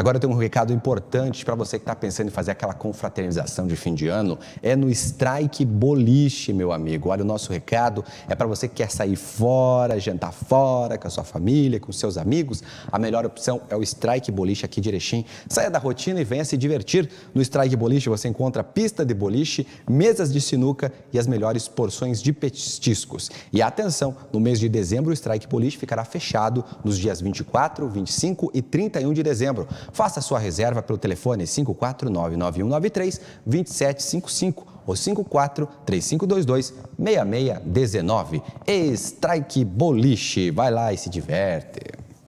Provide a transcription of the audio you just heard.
Agora eu tenho um recado importante para você que está pensando em fazer aquela confraternização de fim de ano. É no Strike Boliche, meu amigo. Olha, o nosso recado é para você que quer sair fora, jantar fora com a sua família, com seus amigos. A melhor opção é o Strike Boliche aqui de Erechim. Saia da rotina e venha se divertir. No Strike Boliche você encontra pista de boliche, mesas de sinuca e as melhores porções de petiscos. E atenção, no mês de dezembro o Strike Boliche ficará fechado nos dias 24, 25 e 31 de dezembro. Faça sua reserva pelo telefone 5499193 2755 ou 543522 6619. Strike Boliche. Vai lá e se diverte.